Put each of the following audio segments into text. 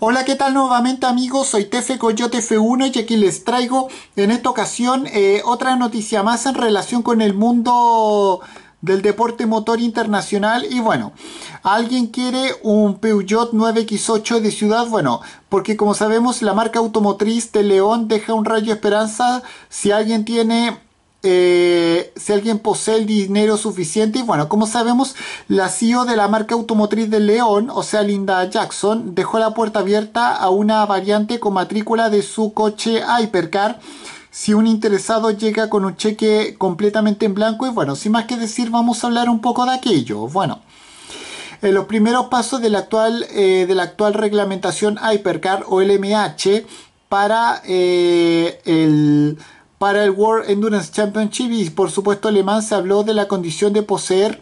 Hola, ¿qué tal nuevamente amigos? Soy Tefe Coyote F1 y aquí les traigo en esta ocasión eh, otra noticia más en relación con el mundo del deporte motor internacional y bueno, alguien quiere un Peugeot 9X8 de ciudad, bueno, porque como sabemos la marca automotriz de León deja un rayo esperanza si alguien tiene eh, si alguien posee el dinero suficiente. Y bueno, como sabemos, la CEO de la marca automotriz de León, o sea, Linda Jackson, dejó la puerta abierta a una variante con matrícula de su coche Hypercar. Si un interesado llega con un cheque completamente en blanco, y bueno, sin más que decir, vamos a hablar un poco de aquello. Bueno, los primeros pasos de la actual, eh, de la actual reglamentación Hypercar o LMH para eh, el para el World Endurance Championship y por supuesto Le Mans se habló de la condición de poseer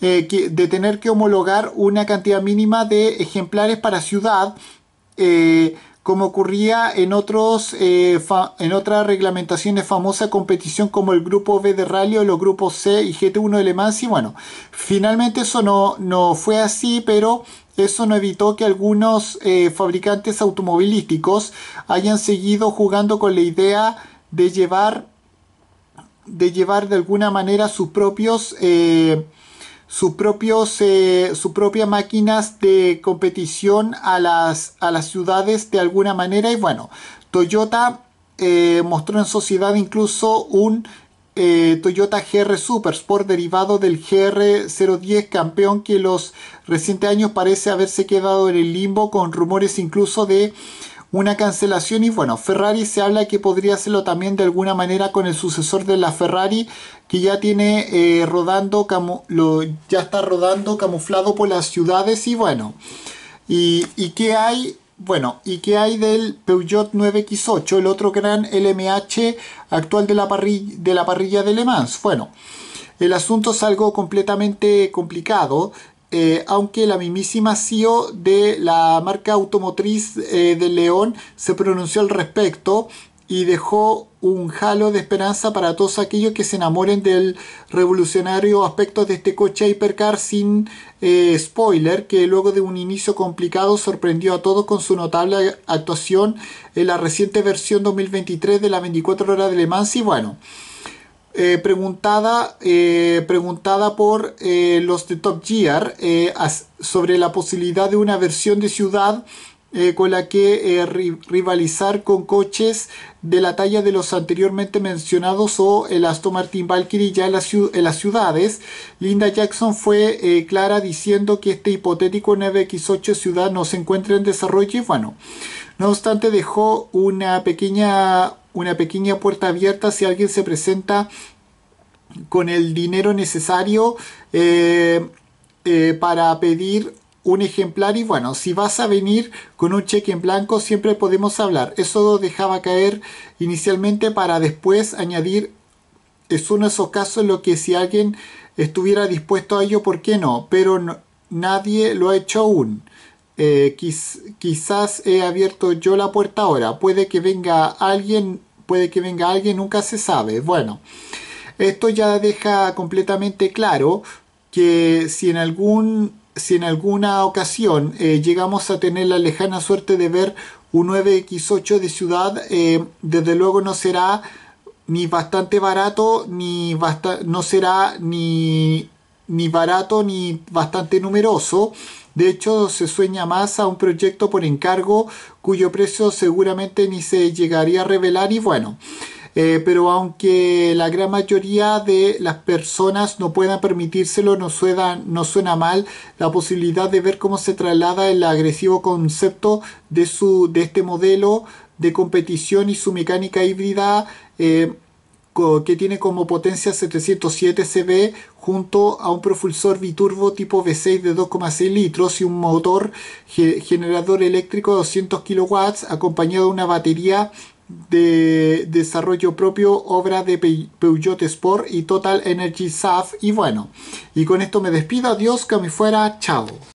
eh, de tener que homologar una cantidad mínima de ejemplares para ciudad eh, como ocurría en, otros, eh, en otras reglamentaciones famosa competición como el grupo B de rally o los grupos C y GT1 de Le Mans y bueno, finalmente eso no, no fue así pero eso no evitó que algunos fabricantes automovilísticos hayan seguido jugando con la idea de llevar de llevar de alguna manera sus propios eh, sus propios eh, propias máquinas de competición a las a las ciudades de alguna manera y bueno Toyota eh, mostró en sociedad incluso un Toyota GR Super Sport derivado del GR010 campeón que los recientes años parece haberse quedado en el limbo con rumores incluso de una cancelación y bueno, Ferrari se habla que podría hacerlo también de alguna manera con el sucesor de la Ferrari que ya tiene eh, rodando, lo, ya está rodando camuflado por las ciudades y bueno, y, qué hay bueno, ¿y qué hay del Peugeot 9X8, el otro gran LMH actual de la, parrilla, de la parrilla de Le Mans? Bueno, el asunto es algo completamente complicado. Eh, aunque la mismísima CEO de la marca automotriz eh, de León se pronunció al respecto y dejó un halo de esperanza para todos aquellos que se enamoren del revolucionario aspecto de este coche hipercar sin eh, spoiler que luego de un inicio complicado sorprendió a todos con su notable actuación en la reciente versión 2023 de la 24 horas de Le Mans y bueno eh, preguntada, eh, preguntada por eh, los de Top Gear sobre la posibilidad de una versión de ciudad con la que rivalizar con coches de la talla de los anteriormente mencionados o el Aston Martin Valkyrie ya las, en las ciudades. Linda Jackson fue clara diciendo que este hipotético 9X8 ciudad no se encuentra en desarrollo y bueno, no obstante dejó una pequeña una pequeña puerta abierta si alguien se presenta con el dinero necesario eh, eh, para pedir un ejemplar y bueno, si vas a venir con un cheque en blanco siempre podemos hablar. Eso dejaba caer inicialmente para después añadir, es uno de esos casos lo que si alguien estuviera dispuesto a ello, ¿por qué no? Pero nadie lo ha hecho aún. Eh, quizás he abierto yo la puerta ahora, puede que venga alguien, puede que venga alguien, nunca se sabe. Bueno, esto ya deja completamente claro que si en algún si en alguna ocasión eh, llegamos a tener la lejana suerte de ver un 9X8 de ciudad, eh, desde luego no será ni bastante barato, ni basta no será ni, ni barato ni bastante numeroso. De hecho, se sueña más a un proyecto por encargo cuyo precio seguramente ni se llegaría a revelar y bueno. Eh, pero aunque la gran mayoría de las personas no puedan permitírselo, no suena, no suena mal la posibilidad de ver cómo se traslada el agresivo concepto de, su, de este modelo de competición y su mecánica híbrida eh, que tiene como potencia 707 CV junto a un propulsor biturbo tipo V6 de 2,6 litros y un motor generador eléctrico de 200 kW acompañado de una batería de desarrollo propio, obra de Peugeot Sport y Total Energy SAF y bueno, y con esto me despido, adiós, que me fuera, chao.